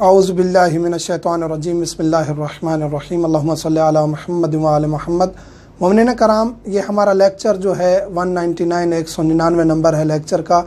आउज़बिल्लिमिनशैतरजीम बसमीम अल्लाम महमद वाल महमद ममिन कराम ये हमारा लेक्चर जो है 199 एक सौ निन्यानवे नंबर है लेक्चर का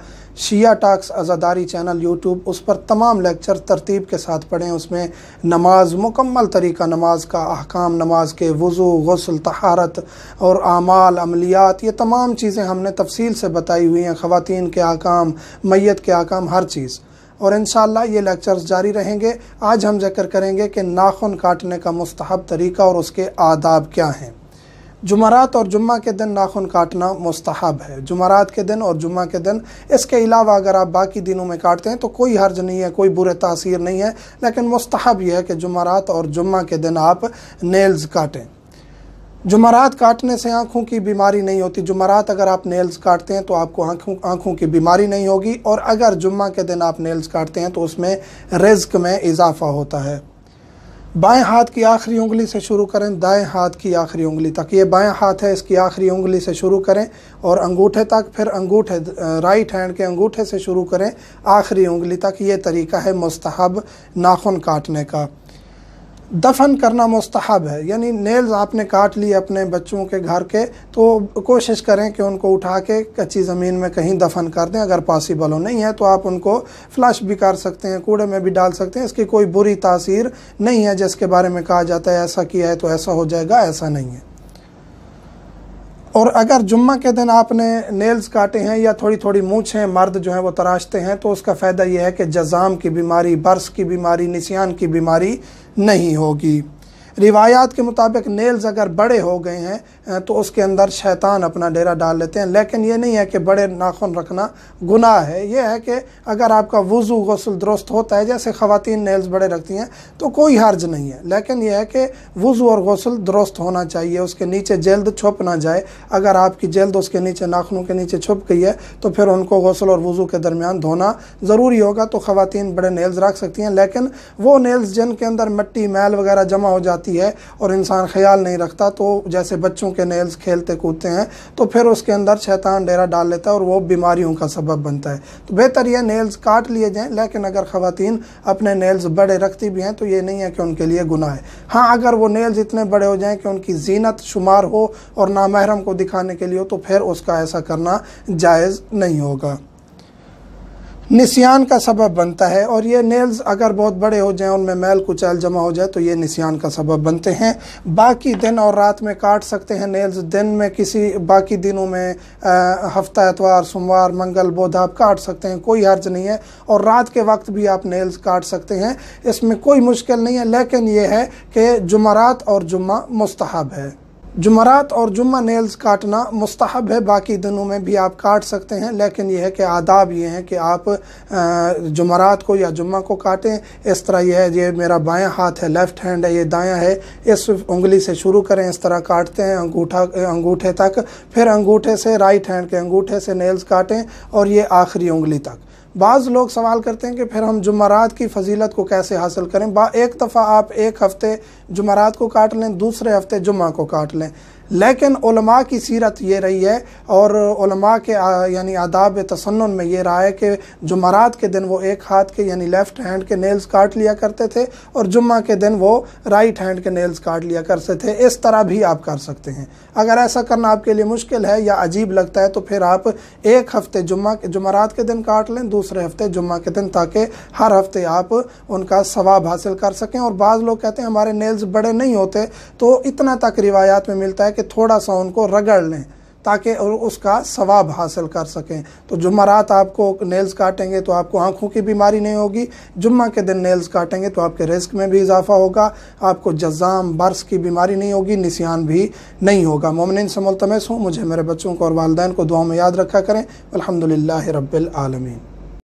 शिया टाक्स आज़ादारी चैनल यूट्यूब उस पर तमाम लेक्चर तरतीब के साथ पढ़ें उसमें नमाज मुकम्मल तरीका नमाज का अहकाम नमाज के वज़ू गसल तहारत और आमाल अमलियात ये तमाम चीज़ें हमने तफसील से बताई हुई हैं ख़वान के अहकाम मैत के अहकाम हर चीज़ और इन ये लेक्चर्स जारी रहेंगे आज हम जिक्र करेंगे कि नाखून काटने का मस्तहब तरीका और उसके आदाब क्या हैं जुमरात और जुम्मा के दिन नाखून काटना मस्तहब है जुमरात के दिन और जुम्मा के दिन इसके अलावा अगर आप बाकी दिनों में काटते हैं तो कोई हर्ज नहीं है कोई बुरे तासीर नहीं है लेकिन मस्तहब यह है कि जुमरात और जुम्मा के दिन आप नेल्स काटें जुमरात काटने से आँखों की बीमारी नहीं होती जुमरात अगर आप नेल्स काटते हैं तो आपको आँखों आँखों की बीमारी नहीं होगी और अगर जुम्मा के दिन आप नेल्स काटते हैं तो उसमें रिज्क में इजाफा होता है बाएं हाथ की आखिरी उंगली से शुरू करें दाएं हाथ की आखिरी उंगली तक ये बाएं हाथ है इसकी आखिरी उंगली से शुरू करें और अंगूठे तक फिर अंगूठे राइट हैंड के अंगूठे से शुरू करें आखिरी उंगली तक ये तरीका है मुस्तहब नाखून काटने का दफन करना मुस्तहब है यानी नेल्स आपने काट लिए अपने बच्चों के घर के तो कोशिश करें कि उनको उठा के कच्ची ज़मीन में कहीं दफन कर दें अगर पॉसिबल हो नहीं है तो आप उनको फ्लश भी कर सकते हैं कूड़े में भी डाल सकते हैं इसकी कोई बुरी तासीर नहीं है जिसके बारे में कहा जाता है ऐसा किया है तो ऐसा हो जाएगा ऐसा नहीं है और अगर जुम्मा के दिन आपने नेल्स काटे हैं या थोड़ी थोड़ी मूछ हैं मर्द जो हैं वो तराशते हैं तो उसका फ़ायदा यह है कि जजाम की बीमारी बर्स की बीमारी निशान की बीमारी नहीं होगी रिवायात के मुताबिक नेल्स अगर बड़े हो गए हैं तो उसके अंदर शैतान अपना डेरा डाल लेते हैं लेकिन ये नहीं है कि बड़े नाखून रखना गुनाह है ये है कि अगर आपका वज़ू गसल दुरुस्त होता है जैसे ख़वान नेल्स बड़े रखती हैं तो कोई हर्ज नहीं है लेकिन यह है कि वज़ू और गसल दुरुस्त होना चाहिए उसके नीचे जल्द छुप ना जाए अगर आपकी जल्द उसके नीचे नाखनों के नीचे छुप गई है तो फिर उनको गसल और वज़ू के दरमियान धोना ज़रूरी होगा तो ख़वान बड़े नेल्स रख सकती हैं लेकिन वो नेल्स जिनके अंदर मिट्टी मैल वगैरह जमा हो जाती जाती है और इंसान ख्याल नहीं रखता तो जैसे बच्चों के नेल्स खेलते कूदते हैं तो फिर उसके अंदर शैतान डेरा डाल लेता है और वो बीमारियों का सबब बनता है तो बेहतर यह नेल्स काट लिए जाएँ लेकिन अगर ख़वान अपने नेल्स बड़े रखती भी हैं तो ये नहीं है कि उनके लिए गुना है हाँ अगर वो नेल्स इतने बड़े हो जाएँ कि उनकी जीनत शुमार हो और नामहरम को दिखाने के लिए हो तो फिर उसका ऐसा करना जायज़ नहीं होगा निसियान का सबब बनता है और ये नेल्स अगर बहुत बड़े हो जाएं उनमें मैल कुचैल जमा हो जाए तो ये निसियान का सबब बनते हैं बाकी दिन और रात में काट सकते हैं नेल्स दिन में किसी बाकी दिनों में आ, हफ्ता एतवार सोमवार मंगल बुध आप काट सकते हैं कोई हर्ज नहीं है और रात के वक्त भी आप नेल्स काट सकते हैं इसमें कोई मुश्किल नहीं है लेकिन ये है कि जुमारात और जुम्मा मुस्तहब है जुमरात और जुम्मा नेल्स काटना मुस्तहब है बाकी दिनों में भी आप काट सकते हैं लेकिन यह है कि आदाब ये हैं कि आप जुमरात को या जुम्मा को काटें इस तरह यह है ये मेरा बायां हाथ है लेफ़्ट हैंड है ये दायां है इस उंगली से शुरू करें इस तरह काटते हैं अंगूठा अंगूठे तक फिर अंगूठे से राइट हैंड के अंगूठे से नेल्स काटें और ये आखिरी उंगली तक बाज़ लोग सवाल करते हैं कि फिर हम जुमरात की फजीलत को कैसे हासिल करें बा एक दफ़ा आप एक हफ़्ते जुमरात को काट लें दूसरे हफ़्ते जुम्मा को काट लें लेकिन की सीरत ये रही है और के यानी आदाब तसन्न में ये रहा है कि जुमरात के दिन वो एक हाथ के यानी लेफ़्ट हैंड के नेल्स काट लिया करते थे और जुम्मा के दिन वो राइट हैंड के नेल्स काट लिया करते थे इस तरह भी आप कर सकते हैं अगर ऐसा करना आपके लिए मुश्किल है या अजीब लगता है तो फिर आप एक हफ़्ते जुम्मा जुमरात के दिन काट लें दूसरे हफ्ते जुम्मा के दिन ताकि हर हफ्ते आप उनका स्वाब हासिल कर सकें और बाज़ लोग कहते हैं हमारे नेल्स बड़े नहीं होते तो इतना तक रिवायात में मिलता है कि थोड़ा सा उनको रगड़ लें ताकि उसका सवाब हासिल कर सकें तो जुम्मा रात आपको नेल्स काटेंगे तो आपको आँखों की बीमारी नहीं होगी जुम्मा के दिन नेल्स काटेंगे तो आपके रिस्क में भी इजाफा होगा आपको जजाम बर्स की बीमारी नहीं होगी निशान भी नहीं होगा मोमिन से मुलतमस हूँ मुझे मेरे बच्चों को और वालदेन को दुआ में याद रखा करें अलहमदिल्ला रबालमीन